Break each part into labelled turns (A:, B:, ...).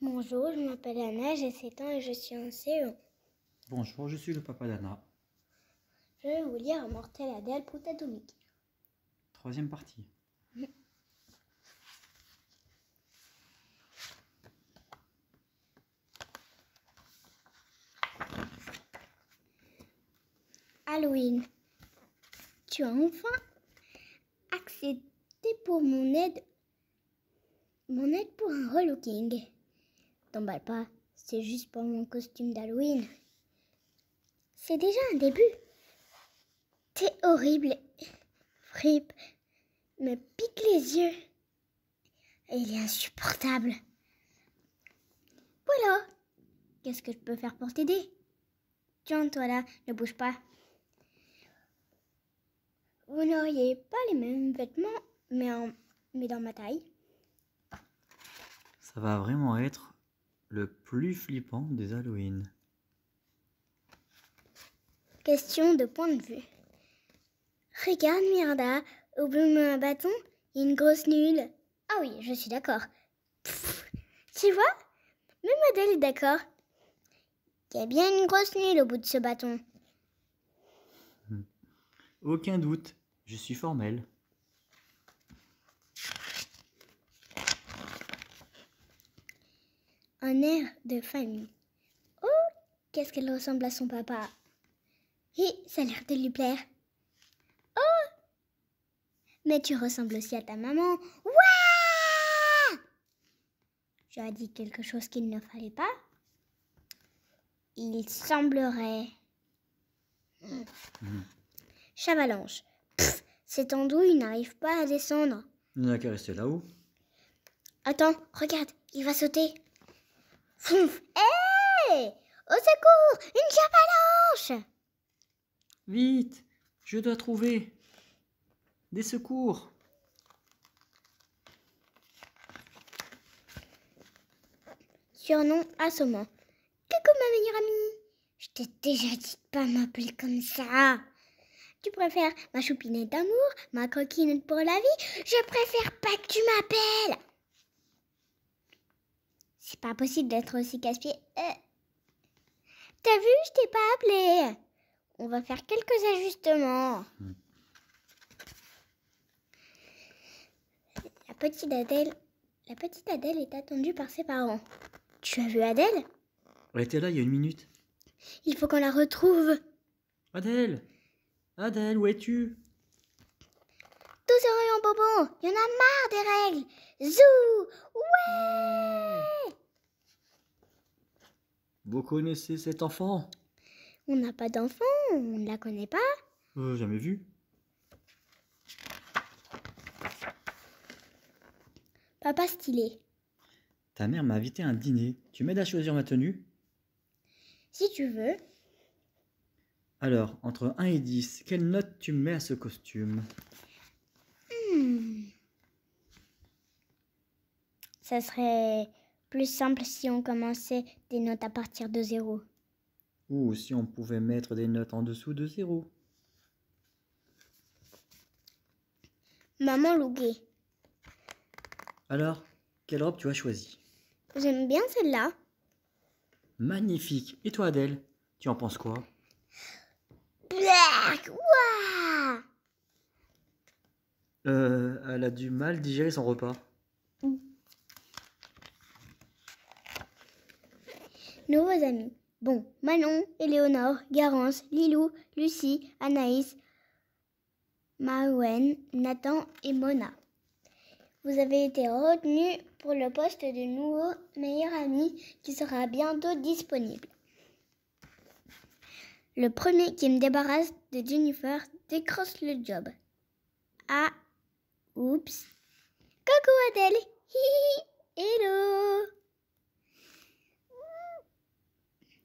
A: Bonjour, je m'appelle Anna, j'ai 7 ans et je suis en CE.
B: Bonjour, je suis le papa d'Anna.
A: Je vais vous lire Mortel Adèle pour Atomique.
B: Troisième partie.
A: Halloween, tu as enfin accepté pour mon aide, mon aide pour un relooking. T'emballe pas, c'est juste pour mon costume d'Halloween. C'est déjà un début. T'es horrible, Frippe. me pique les yeux. il est insupportable. Voilà. Qu'est-ce que je peux faire pour t'aider Tiens, toi là, ne bouge pas. Vous n'auriez pas les mêmes vêtements, mais, en... mais dans ma taille.
B: Ça va vraiment être le plus flippant des Halloween
A: Question de point de vue. Regarde Miranda, au bout d'un bâton, il y a une grosse nulle. Ah oui, je suis d'accord. Tu vois Même Adèle est d'accord. Il y a bien une grosse nulle au bout de ce bâton.
B: Hmm. Aucun doute, je suis formel.
A: un air de famille. Oh, qu'est-ce qu'elle ressemble à son papa. Et ça a l'air de lui plaire. Oh, mais tu ressembles aussi à ta maman. Ouah as dit quelque chose qu'il ne fallait pas. Il semblerait. Mmh. Chavalanche. cette andouille n'arrive pas à descendre.
B: Il n'a qu'à rester là-haut.
A: Attends, regarde, il va
B: sauter. Hé Au secours Une avalanche Vite Je dois trouver des secours
A: Surnom assommant. Coucou ma meilleure amie Je t'ai déjà dit de pas m'appeler comme ça tu préfères ma choupinette d'amour, ma coquine pour la vie Je préfère pas que tu m'appelles c'est pas possible d'être aussi casse-pied. Euh. T'as vu, je t'ai pas appelé. On va faire quelques ajustements. La petite Adèle, la petite Adèle est attendue par ses parents. Tu as vu Adèle
B: Elle était là il y a une minute.
A: Il faut qu'on la retrouve.
B: Adèle Adèle, où es-tu
A: Tous en bonbon, il y en a marre des règles. Zou Ouais mmh.
B: Vous connaissez cet enfant
A: On n'a pas d'enfant, on ne la connaît pas.
B: Euh, jamais vu.
A: Papa stylé.
B: Ta mère m'a invité à un dîner. Tu m'aides à choisir ma tenue
A: Si tu veux.
B: Alors, entre 1 et 10, quelle note tu mets à ce costume
A: hmm. Ça serait plus simple si on commençait des notes à partir de zéro.
B: Ou si on pouvait mettre des notes en dessous de zéro.
A: Maman Louguet.
B: Alors, quelle robe tu as choisie
A: J'aime bien celle-là.
B: Magnifique. Et toi, Adèle, tu en penses quoi
A: Black
B: euh, Elle a du mal digérer son repas.
A: nouveaux amis. Bon, Manon, Éléonore, Garance, Lilou, Lucie, Anaïs, Marwen, Nathan et Mona. Vous avez été retenus pour le poste de nouveau meilleur ami qui sera bientôt disponible. Le premier qui me débarrasse de Jennifer décroche le job. Ah, oups. Coucou Adèle. hello.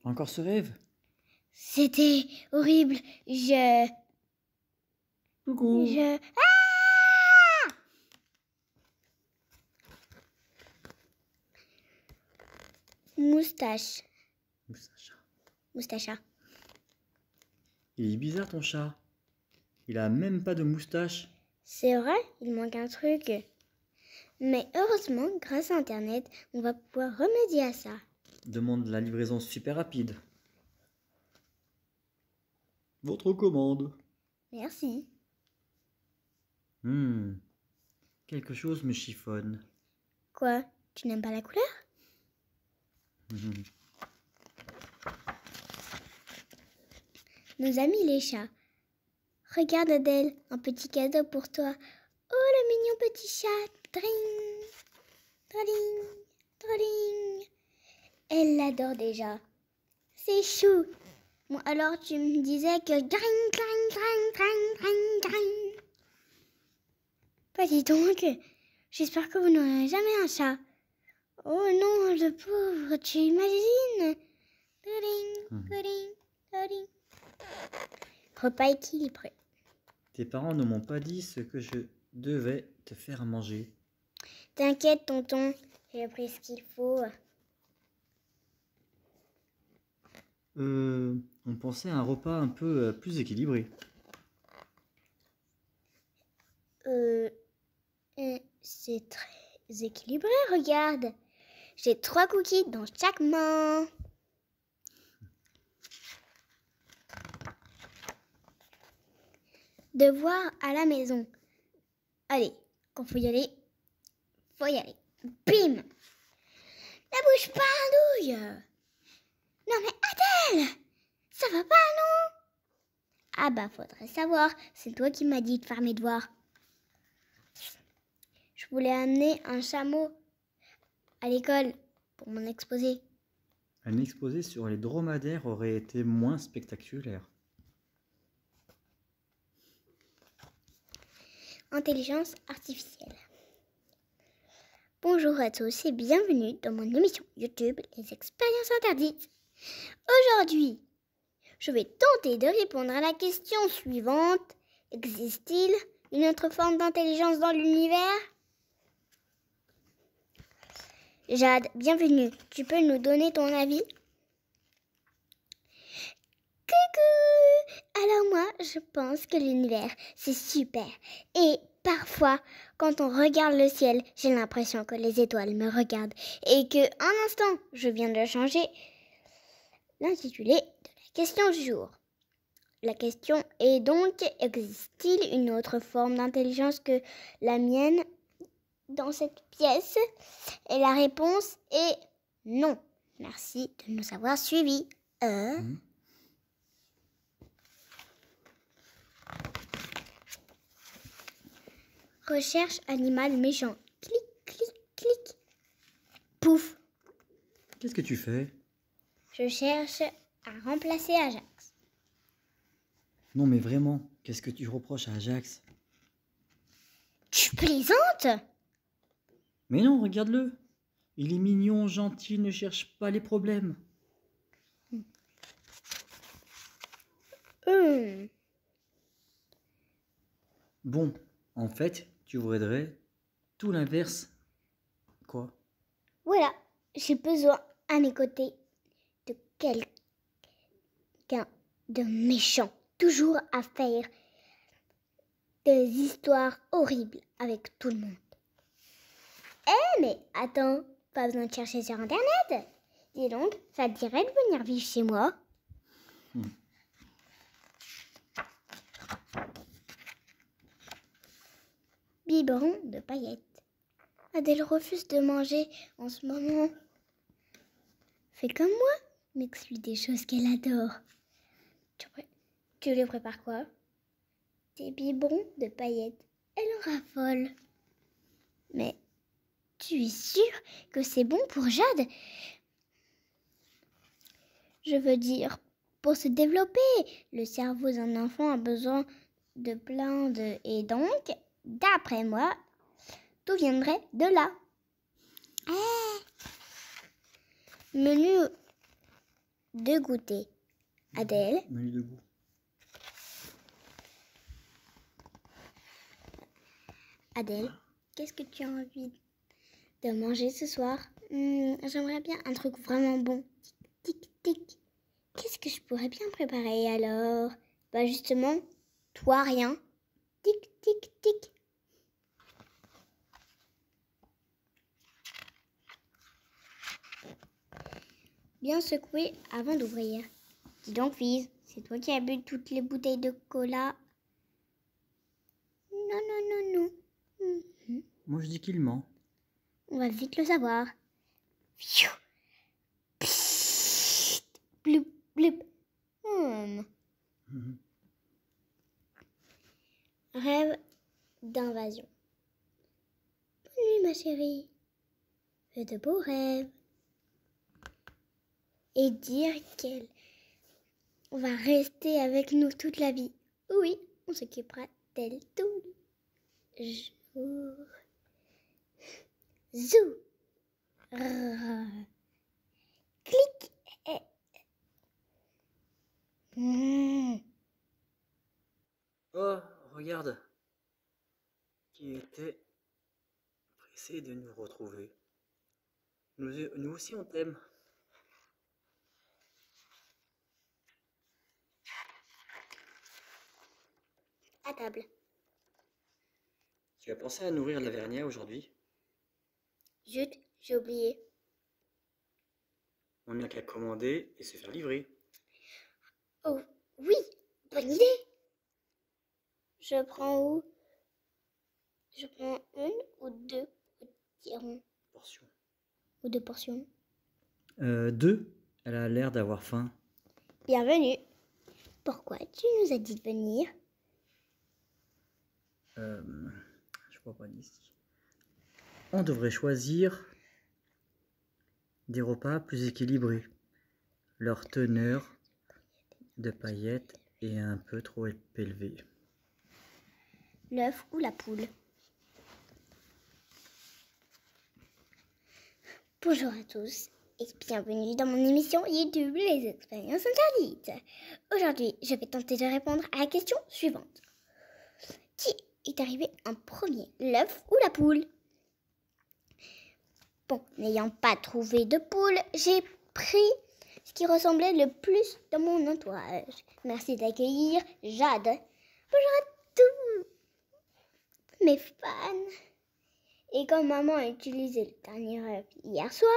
B: Encore ce rêve C'était
A: horrible. Je. Je. Ah moustache. Moustacha. Moustacha.
B: Il est bizarre ton chat. Il a même pas de moustache.
A: C'est vrai, il manque un truc. Mais heureusement, grâce à Internet, on va pouvoir remédier à ça
B: demande la livraison super rapide. Votre commande. Merci. Hmm. Quelque chose me chiffonne.
A: Quoi Tu n'aimes pas la couleur hmm. Nos amis les chats. Regarde Adèle, un petit cadeau pour toi. Oh le mignon petit chat. Dring. Dring. Elle l'adore déjà. C'est chou. Bon, alors tu me disais que gring, gring, gring, dis donc, j'espère que vous n'aurez jamais un chat. Oh non, le pauvre, tu imagines mhm. Repas équilibré.
B: Tes parents ne m'ont pas dit ce que je devais te faire manger.
A: T'inquiète, tonton, j'ai pris ce qu'il faut.
B: euh, on pensait à un repas un peu euh, plus équilibré.
A: Euh, euh, c'est très équilibré, regarde. J'ai trois cookies dans chaque main. Devoir à la maison. Allez, quand faut y aller, faut y aller. Bim La bouche pas, douille Non mais ça va pas, non Ah bah faudrait savoir, c'est toi qui m'as dit de faire mes devoirs. Je voulais amener un chameau à l'école pour mon exposé.
B: Un exposé sur les dromadaires aurait été moins spectaculaire.
A: Intelligence artificielle. Bonjour à tous et bienvenue dans mon émission YouTube Les expériences interdites. Aujourd'hui, je vais tenter de répondre à la question suivante. Existe-t-il une autre forme d'intelligence dans l'univers Jade, bienvenue. Tu peux nous donner ton avis Coucou Alors moi, je pense que l'univers, c'est super. Et parfois, quand on regarde le ciel, j'ai l'impression que les étoiles me regardent et que, un instant, je viens de changer, l'intitulé de la question du jour. La question est donc, existe-t-il une autre forme d'intelligence que la mienne dans cette pièce Et la réponse est non. Merci de nous avoir suivis. Euh. Recherche animal méchant. Clic, clic, clic. Pouf.
B: Qu'est-ce que tu fais
A: je cherche à remplacer Ajax.
B: Non mais vraiment, qu'est-ce que tu reproches à Ajax Tu plaisantes Mais non, regarde-le. Il est mignon, gentil, ne cherche pas les problèmes. Hmm. Bon, en fait, tu voudrais tout l'inverse. Quoi
A: Voilà, j'ai besoin à mes côtés quelqu'un de méchant, toujours à faire des histoires horribles avec tout le monde. Eh mais attends, pas besoin de chercher sur Internet. Dis donc, ça te dirait de venir vivre chez moi hmm. Biberon de paillettes. Adèle refuse de manger en ce moment. Fais comme moi, m'explique des choses qu'elle adore. Tu, les prépares quoi Des biberons de paillettes. Elle en raffole. Mais tu es sûre que c'est bon pour Jade Je veux dire, pour se développer, le cerveau d'un enfant a besoin de plein de... Et donc, d'après moi, tout viendrait de là. Ah. Menu de goûter. Adèle. Adèle, qu'est-ce que tu as envie de manger ce soir hmm, J'aimerais bien un truc vraiment bon. Tic tic. Qu'est-ce que je pourrais bien préparer alors Bah justement, toi rien. Tic tic tic. bien secouer avant d'ouvrir. Dis donc, fils, c'est toi qui as bu toutes les bouteilles de cola. Non, non, non, non. Mhm.
B: Moi, je dis qu'il ment.
A: On va vite le savoir. Hmm. Mhm. Rêve d'invasion. Bonne nuit, ma chérie. Fais de beaux rêves et dire qu'elle va rester avec nous toute la vie. Oui, on s'occupera d'elle tout le jour. Zou. Clic.
B: Mmh. Oh, regarde. Qui était pressé de nous retrouver. nous aussi on t'aime. à table. Tu as pensé à nourrir la vernière aujourd'hui
A: j'ai oublié.
B: On n'a qu'à commander et se faire livrer.
A: Oh, oui, bonne idée. Je prends où Je prends une ou deux Portions. Ou deux portions.
B: Euh, deux Elle a l'air d'avoir faim.
A: Bienvenue. Pourquoi tu nous as dit de venir
B: euh, On devrait choisir des repas plus équilibrés. Leur teneur de paillettes est un peu trop élevée.
A: L'œuf ou la poule Bonjour à tous et bienvenue dans mon émission YouTube Les expériences interdites. Aujourd'hui, je vais tenter de répondre à la question suivante. Qui est arrivé en premier, l'œuf ou la poule Bon, n'ayant pas trouvé de poule, j'ai pris ce qui ressemblait le plus dans mon entourage. Merci d'accueillir Jade. Bonjour à tous mes fans. Et comme maman a utilisé le dernier œuf hier soir,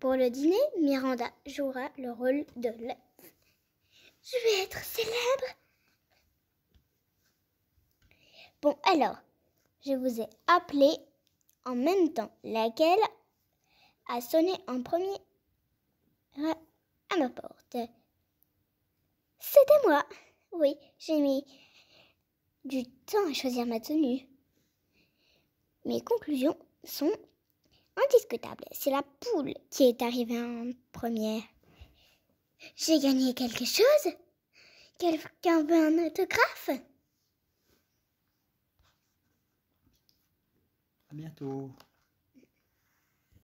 A: pour le dîner, Miranda jouera le rôle de l'œuf. Je vais être célèbre. Bon, alors, je vous ai appelé en même temps. Laquelle a sonné en premier à ma porte C'était moi. Oui, j'ai mis du temps à choisir ma tenue. Mes conclusions sont indiscutables. C'est la poule qui est arrivée en première. J'ai gagné quelque chose Quelqu'un veut un autographe
B: à bientôt